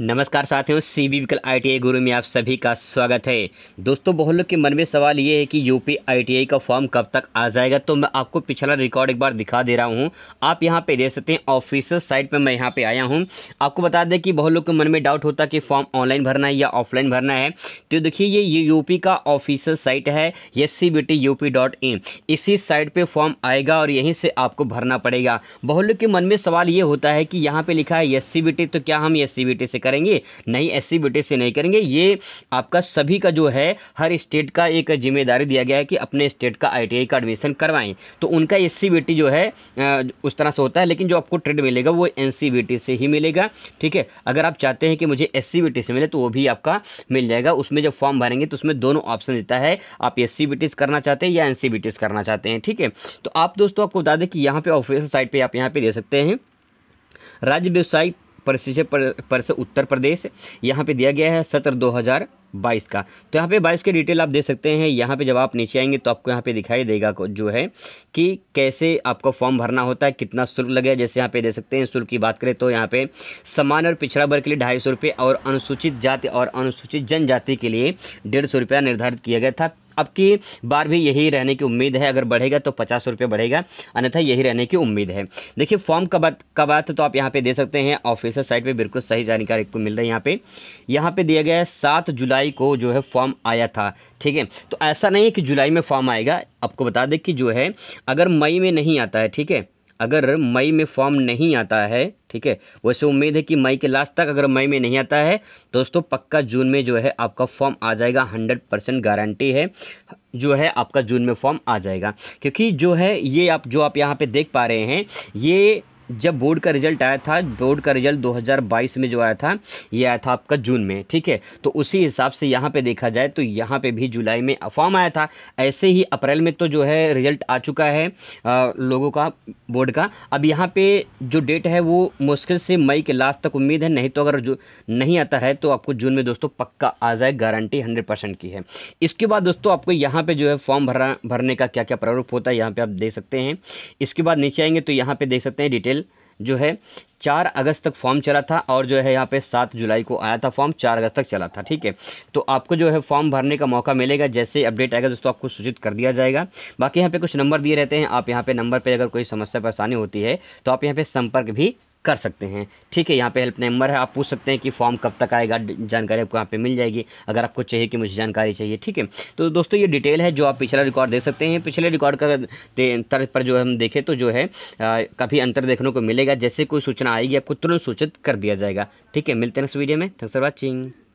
नमस्कार साथियों C B विकल आई गुरु में आप सभी का स्वागत है दोस्तों बहुत लोग के मन में सवाल ये है कि यूपी आईटीआई का फॉर्म कब तक आ जाएगा तो मैं आपको पिछला रिकॉर्ड एक बार दिखा दे रहा हूँ आप यहाँ पे देख सकते हैं ऑफिसर साइट पे मैं यहाँ पे आया हूँ आपको बता दें कि बहुत लोग के मन में डाउट होता है कि फॉर्म ऑनलाइन भरना है या ऑफलाइन भरना है तो देखिए ये ये यूपी का ऑफिसर साइट है एस इसी साइट पर फॉर्म आएगा और यहीं से आपको भरना पड़ेगा बहुत लोग के मन में सवाल ये होता है कि यहाँ पर लिखा है एस तो क्या हम एस से करेंगे नहीं एस सी से नहीं करेंगे ये आपका सभी का जो है हर स्टेट का एक जिम्मेदारी दिया गया है कि अपने स्टेट का आई का एडमिशन करवाएं तो उनका एस सी जो है उस तरह से होता है लेकिन जो आपको ट्रेड मिलेगा वो एन से ही मिलेगा ठीक है अगर आप चाहते हैं कि मुझे एस से मिले तो वो भी आपका मिल जाएगा उसमें जब फॉर्म भरेंगे तो उसमें दोनों ऑप्शन देता है आप एस करना चाहते हैं या एन करना चाहते हैं ठीक है तो आप दोस्तों आपको बता दें कि यहाँ पे ऑफिशियल साइट पर आप यहाँ पर दे सकते हैं राज्य व्यवसायिक प्रदेश से उत्तर प्रदेश यहाँ पे दिया गया है सत्र हज़ार बाईस का तो यहाँ पे बाईस के डिटेल आप दे सकते हैं यहाँ पे जब आप नीचे आएंगे तो आपको यहाँ पे दिखाई देगा जो है कि कैसे आपको फॉर्म भरना होता है कितना शुल्क लगेगा जैसे यहाँ पे दे सकते हैं शुल्क की बात करें तो यहाँ पे समान और पिछड़ा वर्ग के लिए ढाई सौ रुपये और अनुसूचित जाति और अनुसूचित जनजाति के लिए डेढ़ सौ निर्धारित किया गया था अब की बार भी यही रहने की उम्मीद है अगर बढ़ेगा तो पचास रुपये बढ़ेगा अन्यथा यही रहने की उम्मीद है देखिए फॉर्म का बात का बात तो आप यहाँ पे दे सकते हैं ऑफिसर साइट पे बिल्कुल सही जानकारी आपको मिल रही है यहाँ पे यहाँ पे दिया गया है सात जुलाई जुलाई को जो है फॉर्म आया था ठीक है तो ऐसा नहीं है कि जुलाई में फॉर्म आएगा आपको बता दें कि जो है अगर मई में नहीं आता है ठीक है अगर मई में फॉर्म नहीं आता है ठीक है वैसे उम्मीद है कि मई के लास्ट तक अगर मई में नहीं आता है दोस्तों पक्का जून में जो है आपका फॉर्म आ जाएगा हंड्रेड परसेंट गारंटी है जो है आपका जून में फॉर्म आ जाएगा क्योंकि जो है ये आप जो आप यहाँ पे देख पा रहे हैं ये जब बोर्ड का रिजल्ट आया था बोर्ड का रिजल्ट 2022 में जो आया था ये आया था आपका जून में ठीक है तो उसी हिसाब से यहाँ पे देखा जाए तो यहाँ पे भी जुलाई में फॉर्म आया था ऐसे ही अप्रैल में तो जो है रिजल्ट आ चुका है आ, लोगों का बोर्ड का अब यहाँ पे जो डेट है वो मुश्किल से मई के लास्ट तक उम्मीद है नहीं तो अगर जो नहीं आता है तो आपको जून में दोस्तों पक्का आ जाए गारंटी हंड्रेड की है इसके बाद दोस्तों आपको यहाँ पर जो है फॉर्म भरा भरने का क्या क्या प्रारूप होता है यहाँ पर आप देख सकते हैं इसके बाद नीचे आएंगे तो यहाँ पर देख सकते हैं डिटेल जो है चार अगस्त तक फॉर्म चला था और जो है यहाँ पे सात जुलाई को आया था फॉर्म चार अगस्त तक चला था ठीक है तो आपको जो है फॉर्म भरने का मौका मिलेगा जैसे अपडेट आएगा दोस्तों आपको सूचित कर दिया जाएगा बाकी यहाँ पे कुछ नंबर दिए रहते हैं आप यहाँ पे नंबर पे अगर कोई समस्या परेशानी होती है तो आप यहाँ पे संपर्क भी कर सकते हैं ठीक है यहाँ पे हेल्प नंबर है आप पूछ सकते हैं कि फॉर्म कब तक आएगा जानकारी आपको यहाँ पे मिल जाएगी अगर आपको चाहिए कि मुझे जानकारी चाहिए ठीक है तो दोस्तों ये डिटेल है जो आप पिछला रिकॉर्ड देख सकते हैं पिछले रिकॉर्ड का तर्ज पर जो हम देखें तो जो है काफ़ी अंतर देखने को मिलेगा जैसे कोई सूचना आएगी आपको तुरंत सूचित कर दिया जाएगा ठीक है मिलते हैं इस वीडियो में थैंक्स फॉर वॉचिंग